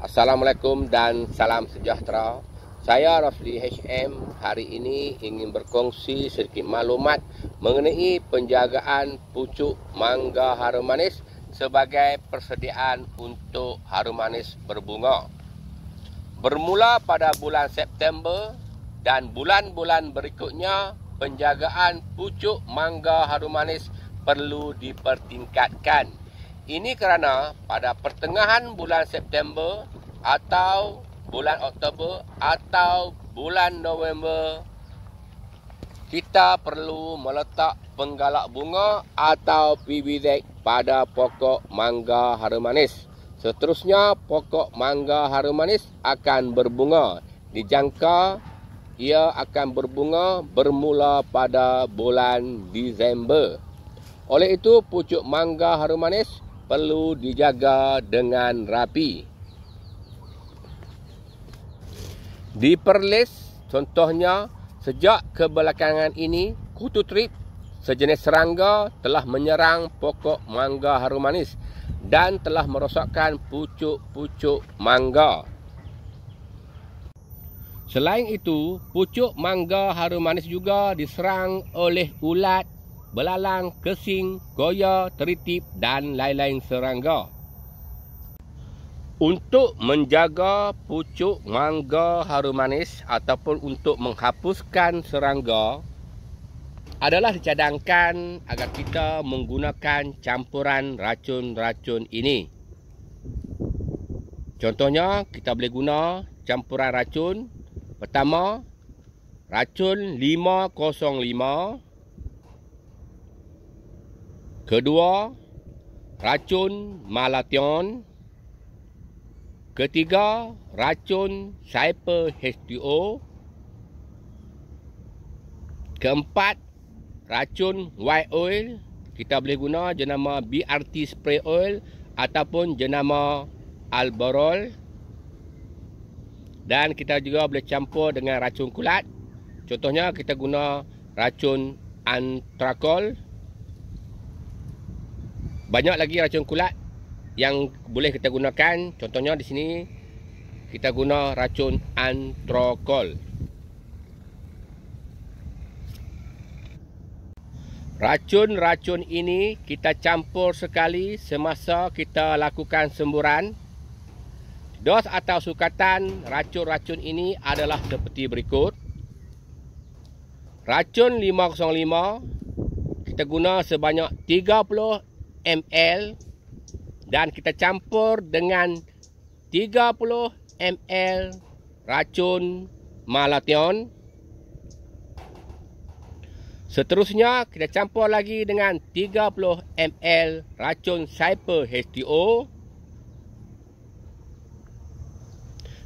Assalamualaikum dan salam sejahtera. Saya Rafli HM hari ini ingin berkongsi sedikit maklumat mengenai penjagaan pucuk mangga harum manis sebagai persediaan untuk harum manis berbunga. Bermula pada bulan September dan bulan-bulan berikutnya, penjagaan pucuk mangga harum manis perlu dipertingkatkan. Ini kerana pada pertengahan bulan September atau bulan Oktober atau bulan November kita perlu meletak penggalak bunga atau PBZ pada pokok mangga harum manis. Seterusnya pokok mangga harum manis akan berbunga. Dijangka ia akan berbunga bermula pada bulan Disember. Oleh itu pucuk mangga harum manis perlu dijaga dengan rapi. Di Perlis, contohnya, sejak kebelakangan ini, kutu trip sejenis serangga telah menyerang pokok mangga harum manis dan telah merosakkan pucuk-pucuk mangga. Selain itu, pucuk mangga harum manis juga diserang oleh ulat belalang, kesing, goya, teritip dan lain-lain serangga. Untuk menjaga pucuk mangga harum manis ataupun untuk menghapuskan serangga adalah dicadangkan agar kita menggunakan campuran racun-racun ini. Contohnya, kita boleh guna campuran racun. Pertama, racun 505 Kedua, racun malathion. Ketiga, racun cyper HTO. Keempat, racun white oil. Kita boleh guna jenama BRT spray oil ataupun jenama Alborol. Dan kita juga boleh campur dengan racun kulat. Contohnya kita guna racun antrakol. Antrakol banyak lagi racun kulat yang boleh kita gunakan. Contohnya di sini kita guna racun antrokol. Racun-racun ini kita campur sekali semasa kita lakukan semburan. Dos atau sukatan racun-racun ini adalah seperti berikut. Racun 505 kita guna sebanyak 30 ml dan kita campur dengan 30 ml racun malathion. Seterusnya kita campur lagi dengan 30 ml racun cyper HTO.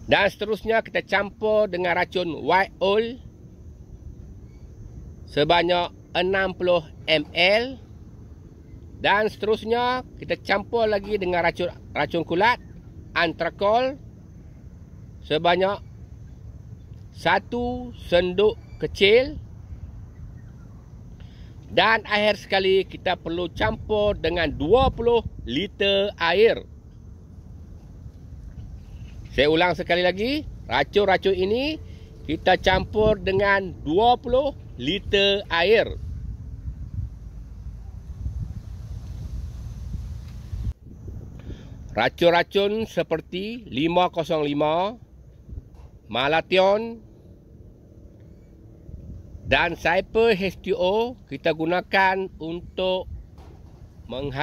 Dan seterusnya kita campur dengan racun white oil sebanyak 60 ml. Dan seterusnya kita campur lagi dengan racun racun kulat antrakol sebanyak satu senduk kecil. Dan akhir sekali kita perlu campur dengan 20 liter air. Saya ulang sekali lagi, racun-racun ini kita campur dengan 20 liter air. racun-racun seperti 505, malathion dan Cyper HTO kita gunakan untuk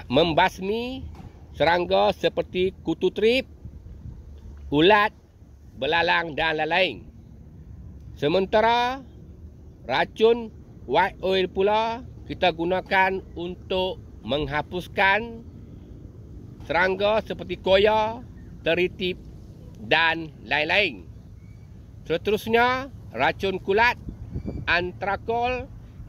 membasmi serangga seperti kutu trip, ulat, belalang dan lain-lain. Sementara racun white oil pula kita gunakan untuk menghapuskan serangga seperti koya, teritip dan lain-lain. Seterusnya, racun kulat, antrakol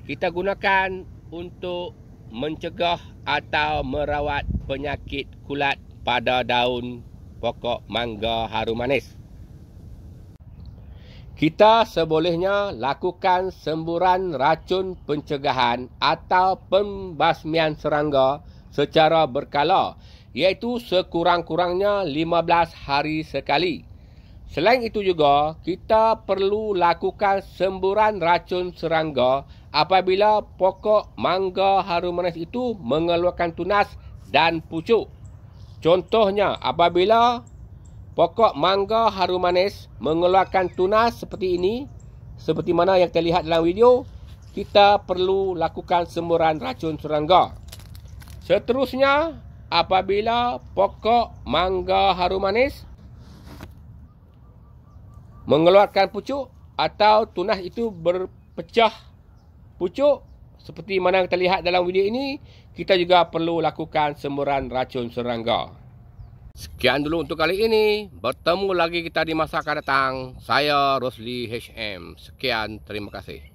kita gunakan untuk mencegah atau merawat penyakit kulat pada daun pokok mangga harum manis. Kita sebolehnya lakukan semburan racun pencegahan atau pembasmian serangga secara berkala iaitu sekurang-kurangnya 15 hari sekali. Selain itu juga, kita perlu lakukan semburan racun serangga apabila pokok mangga harum manis itu mengeluarkan tunas dan pucuk. Contohnya, apabila pokok mangga harum manis mengeluarkan tunas seperti ini, seperti mana yang terlihat dalam video, kita perlu lakukan semburan racun serangga. Seterusnya, apabila pokok mangga harum manis mengeluarkan pucuk atau tunas itu berpecah pucuk seperti mana kita lihat dalam video ini, kita juga perlu lakukan semburan racun serangga. Sekian dulu untuk kali ini. Bertemu lagi kita di masa akan datang. Saya Rosli HM. Sekian, terima kasih.